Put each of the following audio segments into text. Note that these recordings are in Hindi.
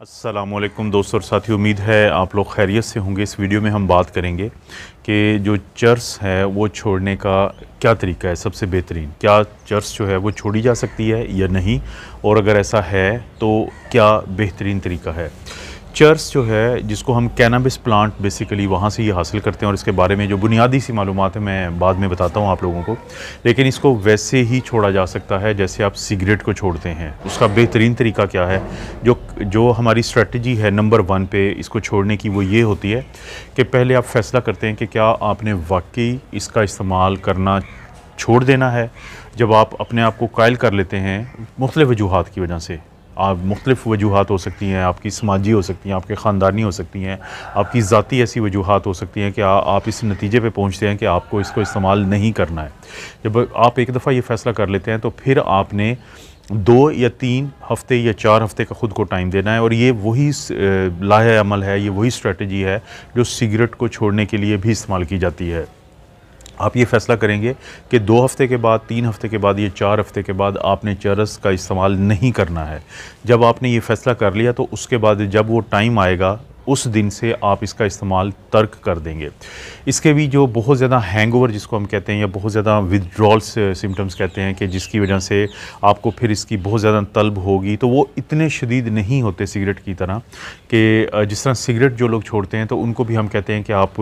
असलम दोस्तों और साथी उम्मीद है आप लोग खैरियत से होंगे इस वीडियो में हम बात करेंगे कि जो चर्स है वो छोड़ने का क्या तरीका है सबसे बेहतरीन क्या चर्स जो है वो छोड़ी जा सकती है या नहीं और अगर ऐसा है तो क्या बेहतरीन तरीका है चर्स जो है जिसको हम कैनाबिस प्लांट बेसिकली वहाँ से ही हासिल करते हैं और इसके बारे में जो बुनियादी सी मालूम है मैं बाद में बताता हूँ आप लोगों को लेकिन इसको वैसे ही छोड़ा जा सकता है जैसे आप सिगरेट को छोड़ते हैं उसका बेहतरीन तरीका क्या है जो जो हमारी स्ट्रेटजी है नंबर वन पे इसको छोड़ने की वो ये होती है कि पहले आप फैसला करते हैं कि क्या आपने वाकई इसका इस्तेमाल करना छोड़ देना है जब आप अपने आप को कायल कर लेते हैं मुख्तलिफ़ वजूहत की वजह से आप मुख्तलिफ वजूहत हो सकती हैं आपकी समाजी हो सकती हैं आपके ख़ानदानी हो सकती हैं आपकी ज़ाती ऐसी वजूहत हो सकती हैं कि आ, आप इस नतीजे पर पहुँचते हैं कि आपको इसको इस्तेमाल नहीं करना है जब आप एक दफ़ा ये फ़ैसला कर लेते हैं तो फिर आपने दो या तीन हफ्ते या चार हफ्ते का ख़ुद को टाइम देना है और ये वही लाहेमल अमल है ये वही स्ट्रेटजी है जो सिगरेट को छोड़ने के लिए भी इस्तेमाल की जाती है आप ये फ़ैसला करेंगे कि दो हफ्ते के बाद तीन हफ्ते के बाद या चार हफ्ते के बाद आपने चरस का इस्तेमाल नहीं करना है जब आपने ये फ़ैसला कर लिया तो उसके बाद जब वो टाइम आएगा उस दिन से आप इसका इस्तेमाल तर्क कर देंगे इसके भी जो बहुत ज़्यादा हैंगओवर जिसको हम कहते हैं या बहुत ज़्यादा विदड्रॉल सिम्टम्स uh, कहते हैं कि जिसकी वजह से आपको फिर इसकी बहुत ज़्यादा तलब होगी तो वो इतने शदीद नहीं होते सिगरेट की तरह कि uh, जिस तरह सिगरेट जो लोग छोड़ते हैं तो उनको भी हम कहते हैं कि आप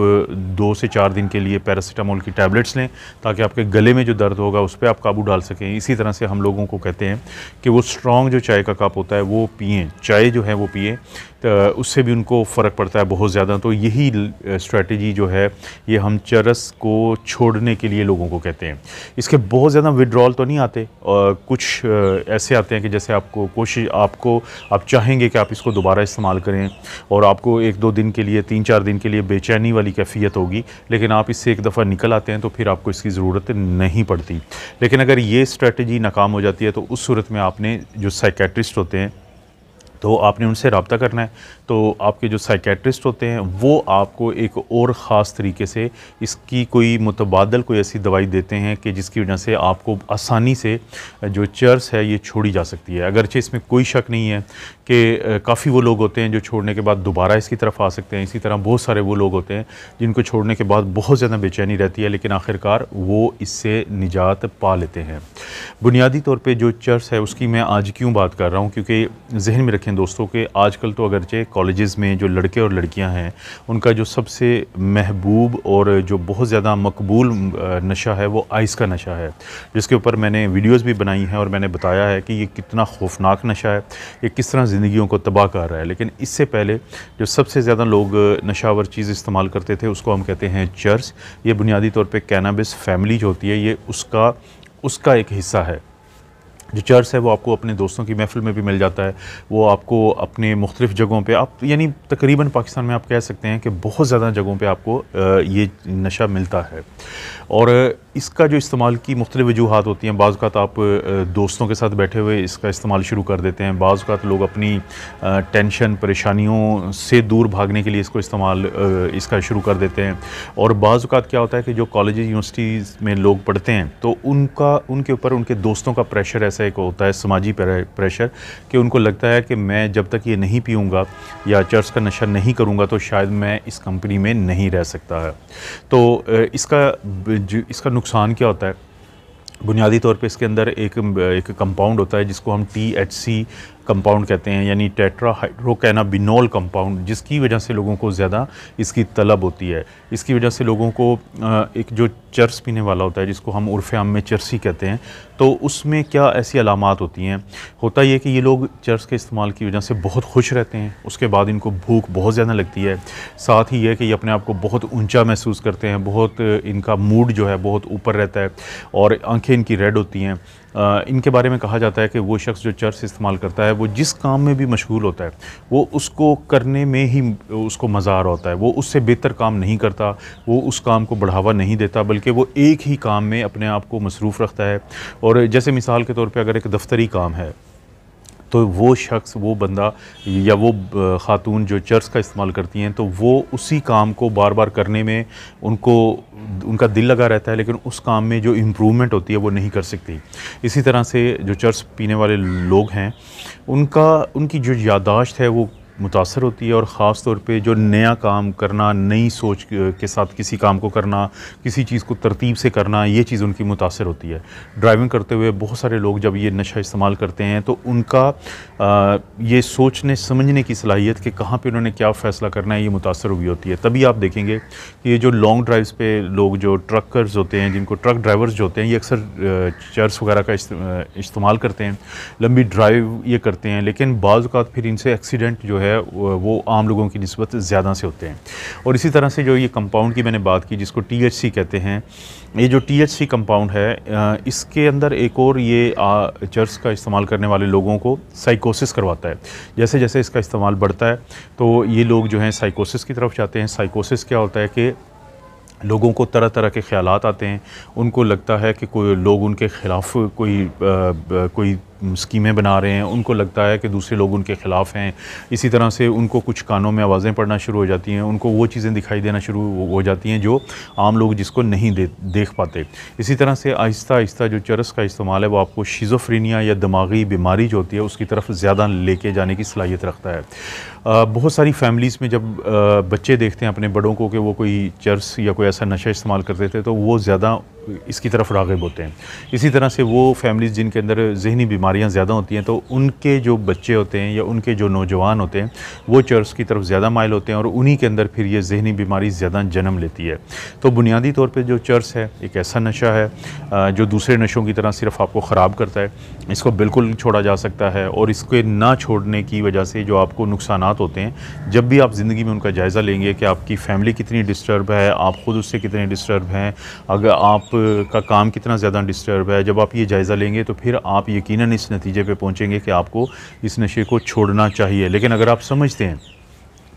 दो से चार दिन के लिए पैरासीटामोल की टैबलेट्स लें ताकि आपके गले में जो दर्द होगा उस पर आप काबू डाल सकें इसी तरह से हम लोगों को कहते हैं कि वो स्ट्रॉन्ग जो चाय का कप होता है वो पिए चाय जो है वो पिए तो उससे भी उनको फ़र्क पड़ता है बहुत ज़्यादा तो यही स्ट्रेटजी जो है ये हम चरस को छोड़ने के लिए लोगों को कहते हैं इसके बहुत ज़्यादा विड्रॉल तो नहीं आते और कुछ ऐसे आते हैं कि जैसे आपको कोशिश आपको आप चाहेंगे कि आप इसको दोबारा इस्तेमाल करें और आपको एक दो दिन के लिए तीन चार दिन के लिए बेचैनी वाली कैफियत होगी लेकिन आप इससे एक दफ़ा निकल आते हैं तो फिर आपको इसकी ज़रूरत नहीं पड़ती लेकिन अगर ये स्ट्रेटजी नाकाम हो जाती है तो उस सूरत में आपने जो साइकेट्रिस्ट होते हैं तो आपने उनसे रबता करना है तो आपके जो साइकेट्रिस्ट होते हैं वो आपको एक और ख़ास तरीके से इसकी कोई मुतबादल कोई ऐसी दवाई देते हैं कि जिसकी वजह से आपको आसानी से जो चर्स है ये छोड़ी जा सकती है अगरचे इसमें कोई शक नहीं है कि काफ़ी वो लोग होते हैं जो छोड़ने के बाद दोबारा इसकी तरफ आ सकते हैं इसी तरह बहुत सारे वो लोग होते हैं जिनको छोड़ने के बाद बहुत ज़्यादा बेचैनी रहती है लेकिन आखिरकार वो इससे निजात पा लेते हैं बुनियादी तौर पर जो चर्स है उसकी मैं आज क्यों बात कर रहा हूँ क्योंकि जहन में देखें दोस्तों कि आजकल तो अगरचे कॉलेज़ में जो लड़के और लड़कियां हैं उनका जो सबसे महबूब और जो बहुत ज़्यादा मकबूल नशा है वो आइस का नशा है जिसके ऊपर मैंने वीडियोस भी बनाई हैं और मैंने बताया है कि ये कितना खौफनाक नशा है ये किस तरह जिंदगी को तबाह कर रहा है लेकिन इससे पहले जो सबसे ज़्यादा लोग नशावर चीज़ इस्तेमाल करते थे उसको हम कहते हैं चर्च ये बुनियादी तौर पर कैनाबिस फैमिली जो होती है ये उसका उसका एक हिस्सा है जो चर्च है वो आपको अपने दोस्तों की महफिल में भी मिल जाता है वो आपको अपने मुख्तलिफ जगहों पे आप यानी तकरीबन पाकिस्तान में आप कह सकते हैं कि बहुत ज़्यादा जगहों पे आपको ये नशा मिलता है और इसका जो इस्तेमाल की मुख्तलि वजूहत होती हैं बाज़ात आप दोस्तों के साथ बैठे हुए इसका इस्तेमाल शुरू कर देते हैं बाज़ लोग अपनी टेंशन परेशानियों से दूर भागने के लिए इसको इस्तेमाल इसका शुरू कर देते हैं और बाज़ क्या होता है कि जो कॉलेज यूनिवर्सिटीज़ में लोग पढ़ते हैं तो उनका उनके ऊपर उनके दोस्तों का प्रेशर ऐसा एक होता है समाजी प्रेशर कि उनको लगता है कि मैं जब तक ये नहीं पीऊँगा या चर्च का नशा नहीं करूँगा तो शायद मैं इस कंपनी में नहीं रह सकता है तो इसका इसका नुकसान क्या होता है बुनियादी तौर पे इसके अंदर एक एक कंपाउंड होता है जिसको हम टी एच सी कंपाउंड कहते हैं यानी टेट्रा हाइड्रोकैनाबिनोल कंपाउंड जिसकी वजह से लोगों को ज़्यादा इसकी तलब होती है इसकी वजह से लोगों को एक जो चर्स पीने वाला होता है जिसको हम उर्फ आम में चर्सी कहते हैं तो उसमें क्या ऐसी अलामत होती हैं होता यह कि ये लोग चर्स के इस्तेमाल की वजह से बहुत खुश रहते हैं उसके बाद इनको भूख बहुत ज़्यादा लगती है साथ ही यह कि ये अपने आप को बहुत ऊँचा महसूस करते हैं बहुत इनका मूड जो है बहुत ऊपर रहता है और आंखें इनकी रेड होती हैं आ, इनके बारे में कहा जाता है कि वो शख्स जो चर्च इस्तेमाल करता है वो जिस काम में भी मशगूल होता है वो उसको करने में ही उसको मज़ा होता है वो उससे बेहतर काम नहीं करता वो उस काम को बढ़ावा नहीं देता बल्कि वो एक ही काम में अपने आप को मसरूफ़ रखता है और जैसे मिसाल के तौर पर अगर एक दफ्तरी काम है तो वो शख्स वो बंदा या वो ख़ातून जो चर्स का इस्तेमाल करती हैं तो वो उसी काम को बार बार करने में उनको उनका दिल लगा रहता है लेकिन उस काम में जो इम्प्रूवमेंट होती है वो नहीं कर सकती इसी तरह से जो चर्च पीने वाले लोग हैं उनका उनकी जो यादाश्त है वो मुतासर होती है और ख़ास तौर पे जो नया काम करना नई सोच के साथ किसी काम को करना किसी चीज़ को तरतीब से करना ये चीज़ उनकी मुतासर होती है ड्राइविंग करते हुए बहुत सारे लोग जब ये नशा इस्तेमाल करते हैं तो उनका आ, ये सोचने समझने की सलाहियत कि कहाँ पर उन्होंने क्या फ़ैसला करना है ये मुतासर हुई होती है तभी आप देखेंगे कि ये जो लॉन्ग ड्राइव्स पर लोग जो ट्रकर्स होते हैं जिनको ट्रक ड्राइवर्स जो होते हैं ये अक्सर चर्स वगैरह का इस्तेमाल करते हैं लंबी ड्राइव ये करते हैं लेकिन बाज़ात फिर इनसे एक्सीडेंट जो है है वो आम लोगों की नस्बत ज़्यादा से होते हैं और इसी तरह से जो ये कंपाउंड की मैंने बात की जिसको टी कहते हैं ये जो टी कंपाउंड है इसके अंदर एक और ये चर्स का इस्तेमाल करने वाले लोगों को साइकोसिस करवाता है जैसे जैसे इसका इस्तेमाल बढ़ता है तो ये लोग जो हैं साइकोसिस की तरफ जाते हैं साइकोसिस क्या होता है कि लोगों को तरह तरह के ख्याल आते हैं उनको लगता है कि कोई लोग उनके ख़िलाफ़ कोई आ, कोई स्कीमें बना रहे हैं उनको लगता है कि दूसरे लोग उनके ख़िलाफ़ हैं इसी तरह से उनको कुछ कानों में आवाज़ें पड़ना शुरू हो जाती हैं उनको वो चीज़ें दिखाई देना शुरू हो जाती हैं जो आम लोग जिसको नहीं दे, देख पाते इसी तरह से आहिस्ता आहिस्ता जो चरस का इस्तेमाल है वो आपको शिजोफ्रीनिया या दिमागी बीमारी जो होती है उसकी तरफ ज़्यादा लेके जाने की सलाहियत रखता है बहुत सारी फैमिलीज़ में जब बच्चे देखते हैं अपने बड़ों को कि वो कोई चर्स या कोई ऐसा नशा इस्तेमाल करते थे तो वो ज़्यादा इसकी तरफ रागब होते हैं इसी तरह से वो फैमिलीज़ जिनके अंदर जहनी बीमारियाँ ज़्यादा होती हैं तो उनके जो बच्चे होते हैं या उनके जो नौजवान होते हैं वो चर्च की तरफ ज़्यादा मायल होते हैं और उन्हीं के अंदर फिर ये जहनी बीमारी ज़्यादा जन्म लेती है तो बुनियादी तौर पर जो चर्च है एक ऐसा नशा है जो दूसरे नशों की तरह सिर्फ आपको ख़राब करता है इसको बिल्कुल छोड़ा जा सकता है और इसके ना छोड़ने की वजह से जो आपको नुकसान होते हैं जब भी आप ज़िंदगी में उनका जायज़ा लेंगे कि आपकी फ़ैमिली कितनी डिस्टर्ब है आप ख़ुद उससे कितने डिस्टर्ब हैं अगर आप का काम कितना ज़्यादा डिस्टर्ब है जब आप ये जायज़ा लेंगे तो फिर आप यकीनन इस नतीजे पे पहुँचेंगे कि आपको इस नशे को छोड़ना चाहिए लेकिन अगर आप समझते हैं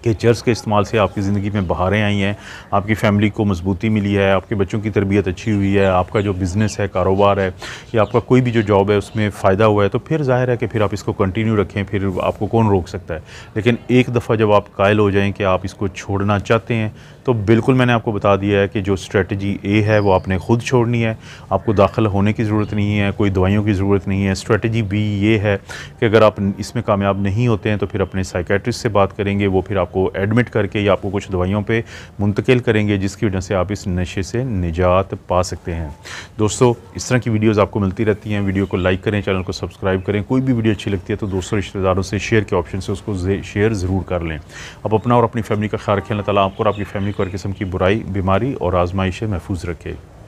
कि चर्च के इस्तेमाल से आपकी ज़िंदगी में बहारें आई हैं आपकी फैमिली को मजबूती मिली है आपके बच्चों की तरबियत अच्छी हुई है आपका जो बिज़नेस है कारोबार है या आपका कोई भी जो जॉब है उसमें फ़ायदा हुआ है तो फिर ज़ाहिर है कि फिर आप इसको कंटिन्यू रखें फिर आपको कौन रोक सकता है लेकिन एक दफ़ा जब आप कायल हो जाएँ कि आप इसको छोड़ना चाहते हैं तो बिल्कुल मैंने आपको बता दिया है कि जो स्ट्रेटजी ए है वो आपने ख़ुद छोड़नी है आपको दाखिल होने की ज़रूरत नहीं है कोई दवाइयों की ज़रूरत नहीं है स्ट्रेटजी बी ये है कि अगर आप इसमें कामयाब नहीं होते हैं तो फिर अपने साइकेट्रिस्ट से बात करेंगे वो फिर आप आपको एडमिट करके या आपको कुछ दवाइयों पे मुंतकिल करेंगे जिसकी वजह से आप इस नशे से निजात पा सकते हैं दोस्तों इस तरह की वीडियोज़ आपको मिलती रहती हैं वीडियो को लाइक करें चैनल को सब्सक्राइब करें कोई भी वीडियो अच्छी लगती है तो दोस्तों रिश्तेदारों से शेयर के ऑप्शन से उसको शेयर ज़रूर कर लें आप अपना और अपनी फैमिली का ख्याल रखें अल्लाह ताला आपको और आपकी फैमिली को हर किस्म की बुराई बीमारी और आजमाइश महफूज रखें